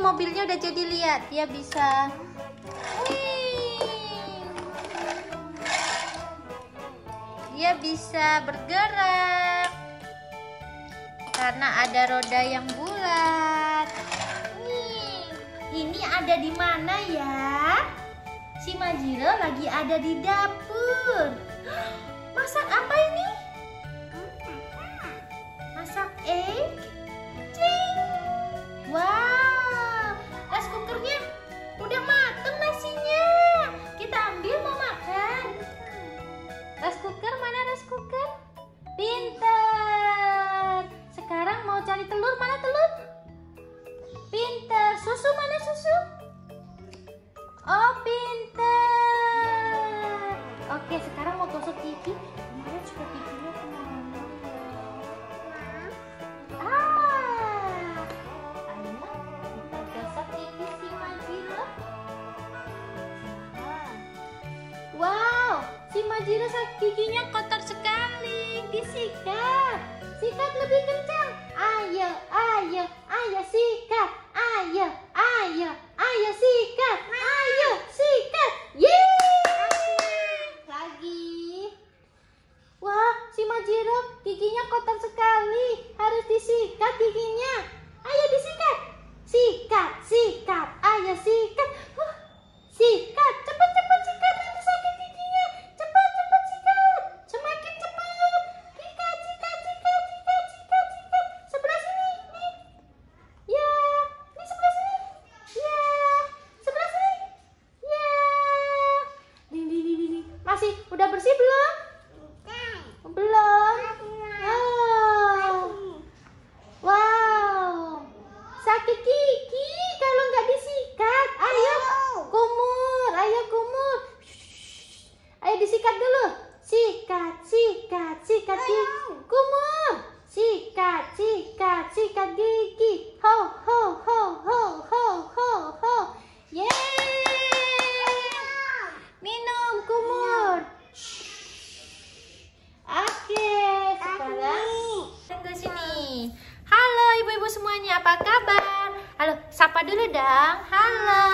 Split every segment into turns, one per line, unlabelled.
mobilnya udah jadi lihat, ya bisa. Wih. Dia bisa bergerak karena ada roda yang bulat. Wih. Ini ada di mana ya? Si Majiro lagi ada di dapur. Masak apa ini? Masak eh sikat. Sikat lebih kencang. dulu dong. Halo.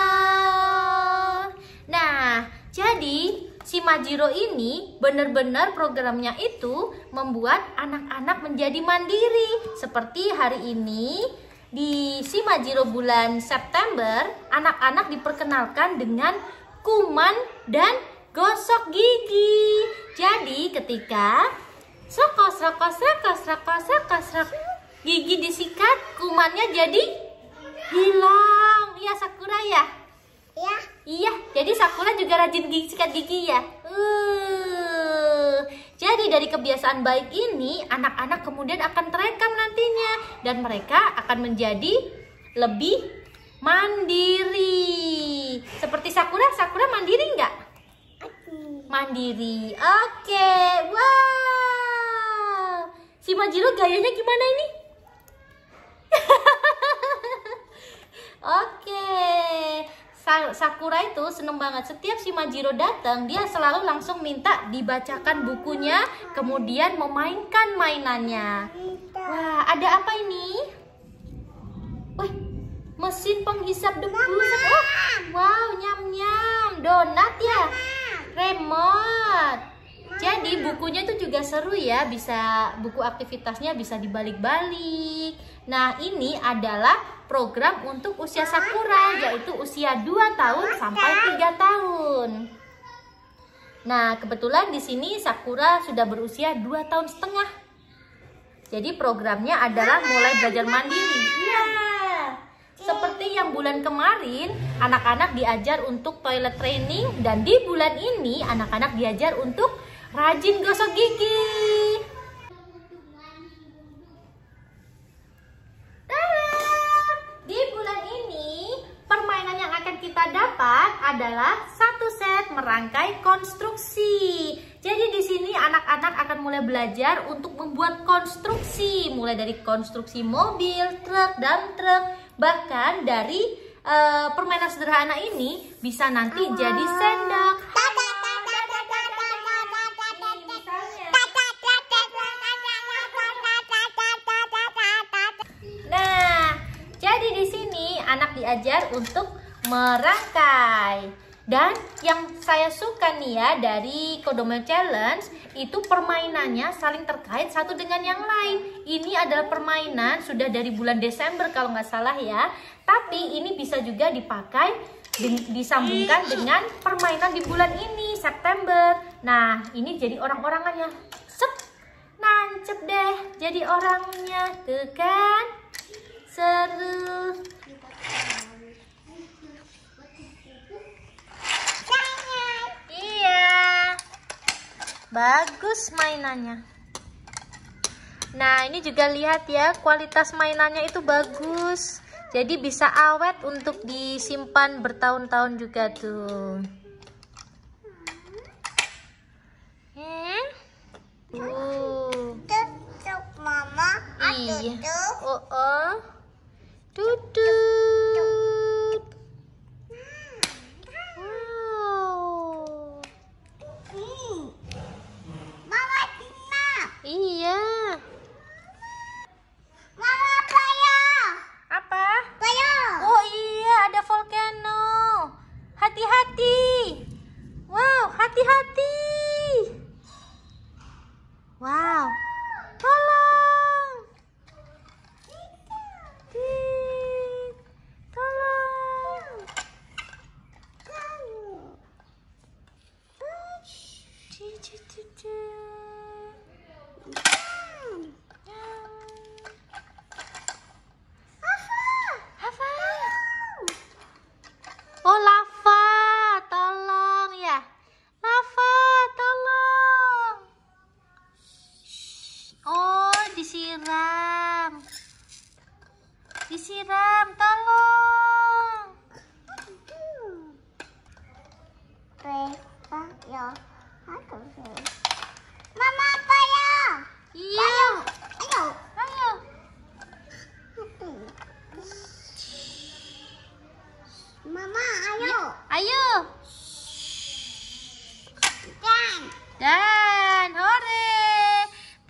Nah, jadi si Majiro ini benar-benar programnya itu membuat anak-anak menjadi mandiri. Seperti hari ini di si Majiro bulan September, anak-anak diperkenalkan dengan kuman dan gosok gigi. Jadi ketika serkos, serkos, serkos, serkos, serkos, gigi disikat, kumannya jadi hilang iya Sakura ya iya iya jadi Sakura juga rajin gigi, sikat gigi ya uh. jadi dari kebiasaan baik ini anak-anak kemudian akan terekam nantinya dan mereka akan menjadi lebih mandiri seperti Sakura Sakura mandiri enggak? mandiri oke okay. wow si Majiro gayanya gimana ini Sakura itu seneng banget setiap si Majiro datang dia selalu langsung minta dibacakan bukunya kemudian memainkan mainannya wah ada apa ini wah mesin penghisap debu oh, wow nyam nyam donat ya remote bukunya itu juga seru ya, bisa buku aktivitasnya bisa dibalik-balik. Nah, ini adalah program untuk usia sakura yaitu usia 2 tahun sampai 3 tahun. Nah, kebetulan di sini sakura sudah berusia 2 tahun setengah. Jadi programnya adalah mulai belajar mandiri. Iya. Seperti yang bulan kemarin, anak-anak diajar untuk toilet training dan di bulan ini anak-anak diajar untuk Rajin gosok gigi. Di bulan ini, permainan yang akan kita dapat adalah satu set merangkai konstruksi. Jadi di sini anak-anak akan mulai belajar untuk membuat konstruksi, mulai dari konstruksi mobil, truk, dan truk, bahkan dari uh, permainan sederhana ini bisa nanti jadi sendok. anak diajar untuk merangkai. Dan yang saya suka nih ya dari Kodomo Challenge itu permainannya saling terkait satu dengan yang lain. Ini adalah permainan sudah dari bulan Desember kalau nggak salah ya. Tapi ini bisa juga dipakai disambungkan dengan permainan di bulan ini September. Nah ini jadi orang-orangannya. Sep, nancep deh jadi orangnya tuh kan seru. Bagus mainannya. Nah, ini juga lihat ya, kualitas mainannya itu bagus. Jadi bisa awet untuk disimpan bertahun-tahun juga tuh. Hmm? Uh. Tutup mama. Ah, iya. Oh, oh. Duduk. disiram disiram tolong ya. Ya. mama apa ya iya ayo ayo mama ayo ya, ayo dan dan hore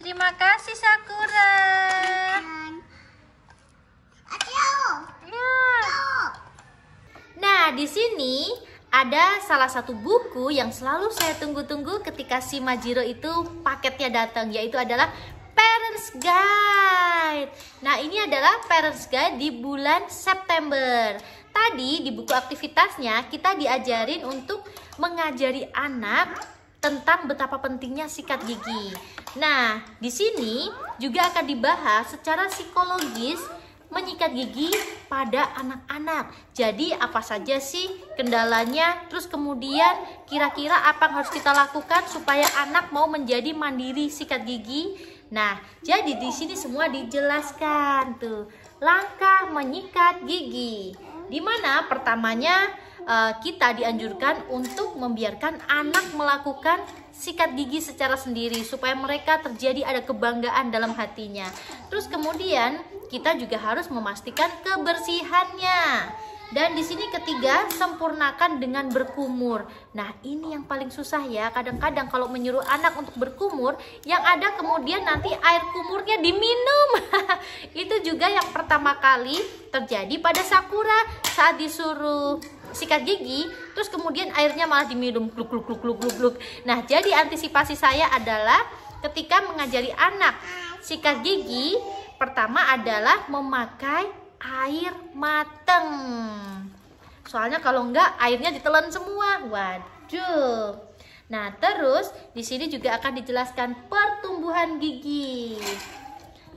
Terima kasih Sakura. Ya. Nah, di sini ada salah satu buku yang selalu saya tunggu-tunggu ketika si Majiro itu paketnya datang yaitu adalah Parents Guide. Nah, ini adalah Parents Guide di bulan September. Tadi di buku aktivitasnya kita diajarin untuk mengajari anak tentang betapa pentingnya sikat gigi. Nah, di sini juga akan dibahas secara psikologis menyikat gigi pada anak-anak. Jadi apa saja sih kendalanya? Terus kemudian kira-kira apa yang harus kita lakukan supaya anak mau menjadi mandiri sikat gigi? Nah, jadi di sini semua dijelaskan tuh. Langkah menyikat gigi. Dimana pertamanya uh, kita dianjurkan untuk membiarkan anak melakukan sikat gigi secara sendiri supaya mereka terjadi ada kebanggaan dalam hatinya. Terus kemudian kita juga harus memastikan kebersihannya. Dan di sini ketiga, sempurnakan dengan berkumur. Nah, ini yang paling susah ya. Kadang-kadang kalau menyuruh anak untuk berkumur, yang ada kemudian nanti air kumurnya diminum. Itu juga yang pertama kali terjadi pada Sakura saat disuruh sikat gigi terus kemudian airnya malah diminum gluk gluk gluk gluk gluk nah jadi antisipasi saya adalah ketika mengajari anak sikat gigi pertama adalah memakai air mateng soalnya kalau enggak airnya ditelan semua waduh nah terus di sini juga akan dijelaskan pertumbuhan gigi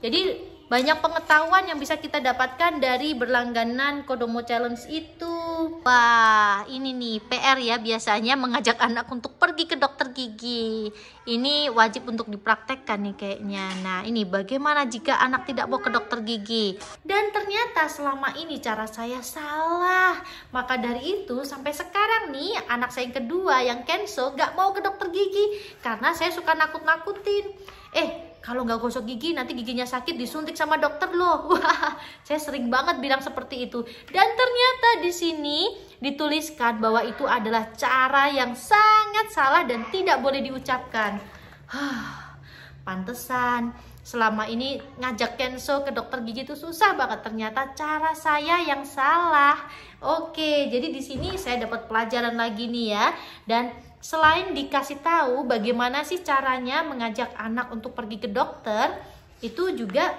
jadi banyak pengetahuan yang bisa kita dapatkan dari berlangganan Kodomo Challenge itu Wah, ini nih PR ya biasanya mengajak anak untuk pergi ke dokter gigi. Ini wajib untuk dipraktekkan nih kayaknya. Nah, ini bagaimana jika anak tidak mau ke dokter gigi? Dan ternyata selama ini cara saya salah. Maka dari itu sampai sekarang nih anak saya yang kedua yang Kenzo gak mau ke dokter gigi karena saya suka nakut-nakutin. Eh, kalau nggak gosok gigi nanti giginya sakit disuntik sama dokter loh. Wah, saya sering banget bilang seperti itu. Dan ternyata di sini dituliskan bahwa itu adalah cara yang sangat salah dan tidak boleh diucapkan. pantesan selama ini ngajak Kenzo ke dokter gigi itu susah banget ternyata cara saya yang salah. Oke, jadi di sini saya dapat pelajaran lagi nih ya. Dan selain dikasih tahu bagaimana sih caranya mengajak anak untuk pergi ke dokter, itu juga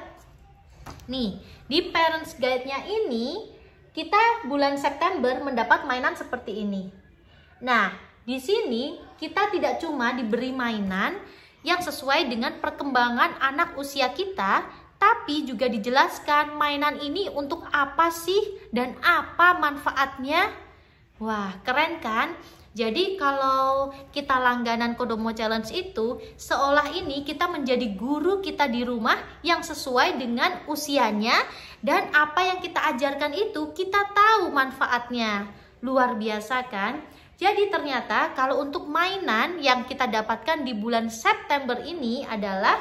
nih di parents guide-nya ini kita bulan September mendapat mainan seperti ini. Nah, di sini kita tidak cuma diberi mainan yang sesuai dengan perkembangan anak usia kita, tapi juga dijelaskan mainan ini untuk apa sih dan apa manfaatnya. Wah, keren kan? Jadi kalau kita langganan Kodomo Challenge itu seolah ini kita menjadi guru kita di rumah yang sesuai dengan usianya dan apa yang kita ajarkan itu kita tahu manfaatnya. Luar biasa kan? Jadi ternyata kalau untuk mainan yang kita dapatkan di bulan September ini adalah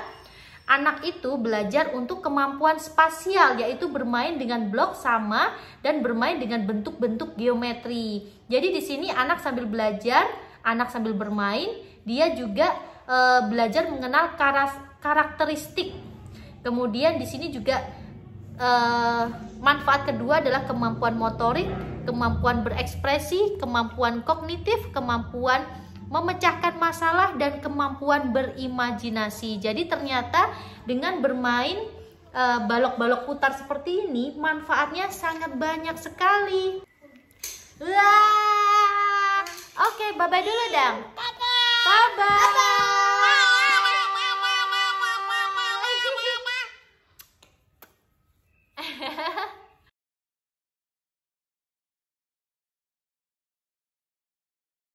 anak itu belajar untuk kemampuan spasial yaitu bermain dengan blok sama dan bermain dengan bentuk-bentuk geometri. Jadi di sini anak sambil belajar, anak sambil bermain, dia juga e, belajar mengenal karakteristik. Kemudian di sini juga e, manfaat kedua adalah kemampuan motorik, kemampuan berekspresi, kemampuan kognitif, kemampuan memecahkan masalah dan kemampuan berimajinasi. Jadi ternyata dengan bermain eh, balok-balok e, putar seperti ini manfaatnya sangat banyak sekali. Wah. Oke, okay, bye-bye dulu, Dam. Bye-bye.